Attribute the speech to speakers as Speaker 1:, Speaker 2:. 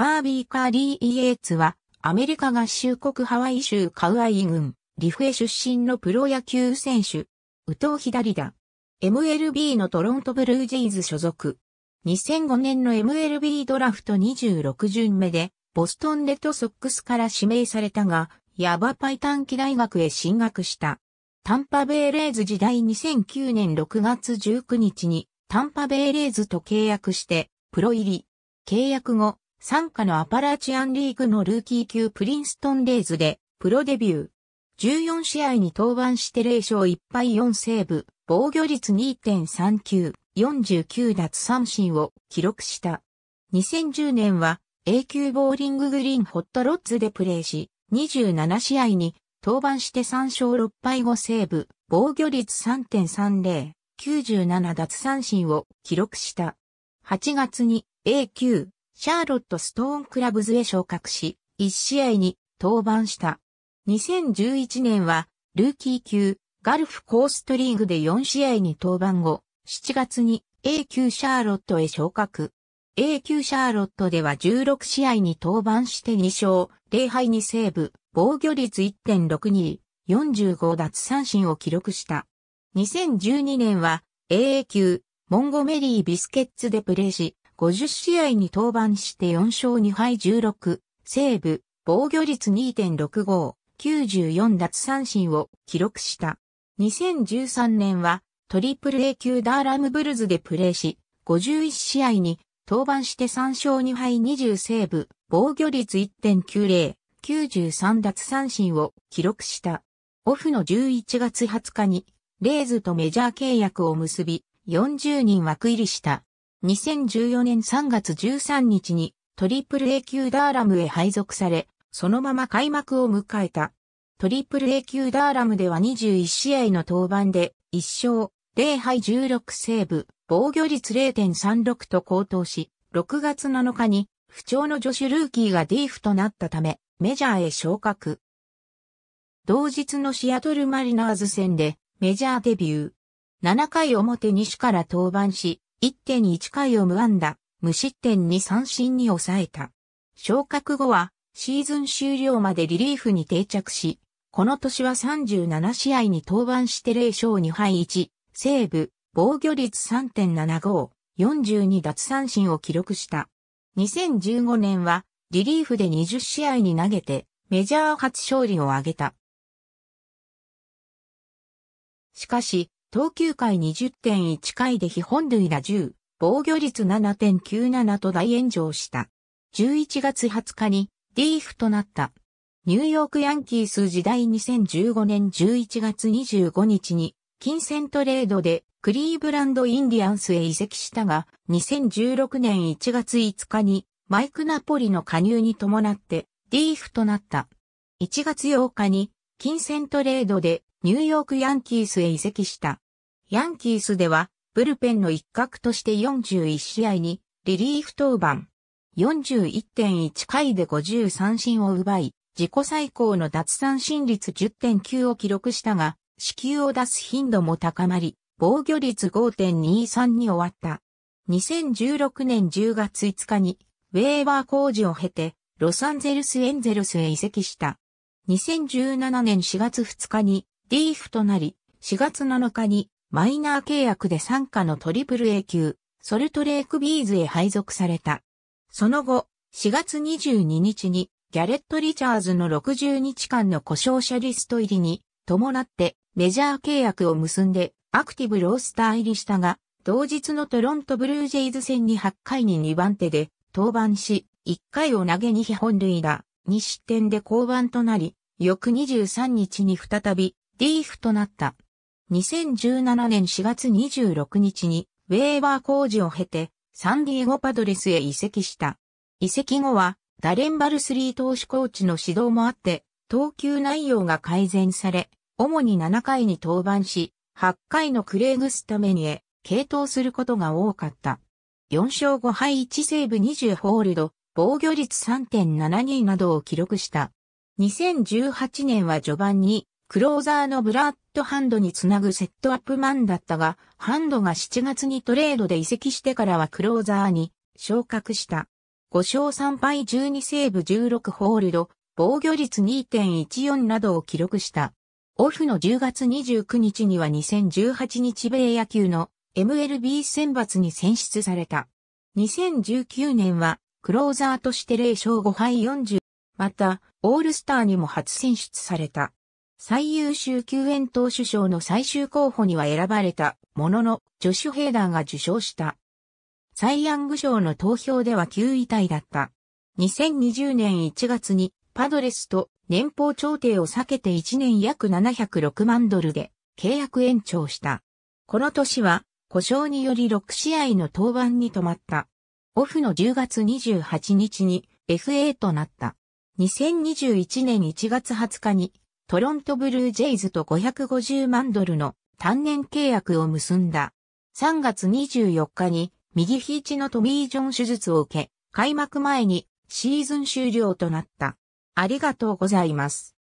Speaker 1: カービー・カーリー・イエーツは、アメリカ合衆国ハワイ州カウアイ郡、リフエ出身のプロ野球選手、宇藤左だ。MLB のトロントブルージェイズ所属。2005年の MLB ドラフト26巡目で、ボストンレッドソックスから指名されたが、ヤバパイ短期大学へ進学した。タンパベイレーズ時代2009年6月19日に、タンパベイレーズと契約して、プロ入り。契約後、参加のアパラチアンリーグのルーキー級プリンストンレイズでプロデビュー。14試合に登板して0勝1敗4セーブ、防御率2.39、49奪三振を記録した。2010年は A 級ボーリンググリーンホットロッズでプレーし、27試合に登板して3勝6敗5セーブ、防御率3.30、97奪三振を記録した。8月に A 級シャーロット・ストーン・クラブズへ昇格し、1試合に登板した。2011年は、ルーキー級、ガルフコーストリーグで4試合に登板後、7月に A 級シャーロットへ昇格。A 級シャーロットでは16試合に登板して2勝、0敗2セーブ、防御率1.62、45奪三振を記録した。2012年は AA 級、モンゴメリー・ビスケッツでプレーし、50試合に登板して4勝2敗16、セーブ、防御率2.65、94奪三振を記録した。2013年はトリプル A 級ダーラムブルズでプレーし、51試合に登板して3勝2敗20セーブ、防御率1.90、93奪三振を記録した。オフの11月20日にレイズとメジャー契約を結び、40人枠入りした。2014年3月13日にトリプル A 級ダーラムへ配属され、そのまま開幕を迎えた。トリプル A 級ダーラムでは21試合の登板で1勝0敗16セーブ、防御率0.36と高騰し、6月7日に不調の女子ルーキーがディーフとなったため、メジャーへ昇格。同日のシアトルマリナーズ戦でメジャーデビュー。7回表西から登板し、1.1回を無安打、無失点に三振に抑えた。昇格後はシーズン終了までリリーフに定着し、この年は37試合に登板して0勝2敗1、西部、防御率3.75、42奪三振を記録した。2015年はリリーフで20試合に投げてメジャー初勝利を挙げた。しかし、投球回20.1回で非本塁打10、防御率7.97と大炎上した。11月20日にリーフとなった。ニューヨークヤンキース時代2015年11月25日に金銭トレードでクリーブランドインディアンスへ移籍したが、2016年1月5日にマイク・ナポリの加入に伴ってリーフとなった。1月8日に金銭トレードでニューヨークヤンキースへ移籍した。ヤンキースでは、ブルペンの一角として41試合に、リリーフ登板。41.1回で50三振を奪い、自己最高の奪三振率10.9を記録したが、死球を出す頻度も高まり、防御率5.23に終わった。2016年10月5日に、ウェーバー工事を経て、ロサンゼルスエンゼルスへ移籍した。2017年4月2日に、リーフとなり、4月7日にマイナー契約で参加のトリプル A 級、ソルトレークビーズへ配属された。その後、4月22日にギャレット・リチャーズの60日間の故障者リスト入りに伴ってメジャー契約を結んでアクティブロースター入りしたが、同日のトロントブルージェイズ戦に8回に2番手で登板し、1回を投げ2本塁打、2失点で降板となり、翌23日に再びリーフとなった。2017年4月26日にウェーバー工事を経てサンディエゴパドレスへ移籍した。移籍後はダレン・バルスリー投手コーチの指導もあって、投球内容が改善され、主に7回に登板し、8回のクレーグスタメニへ、継投することが多かった。4勝5敗1セーブ20ホールド、防御率3.72などを記録した。2018年は序盤にクローザーのブラッドハンドにつなぐセットアップマンだったが、ハンドが7月にトレードで移籍してからはクローザーに昇格した。5勝3敗12セーブ16ホールド、防御率2.14などを記録した。オフの10月29日には2018日米野球の MLB 選抜に選出された。2019年はクローザーとして0勝5敗40。また、オールスターにも初選出された。最優秀救援投手賞の最終候補には選ばれたものの、ジョシュ・ヘイダーが受賞した。サイ・ヤング賞の投票では9位タイだった。2020年1月にパドレスと年俸調停を避けて1年約706万ドルで契約延長した。この年は故障により6試合の登板に止まった。オフの10月28日に FA となった。2021年1月20日にトロントブルージェイズと550万ドルの単年契約を結んだ。3月24日に右肘のトミー・ジョン手術を受け、開幕前にシーズン終了となった。ありがとうございます。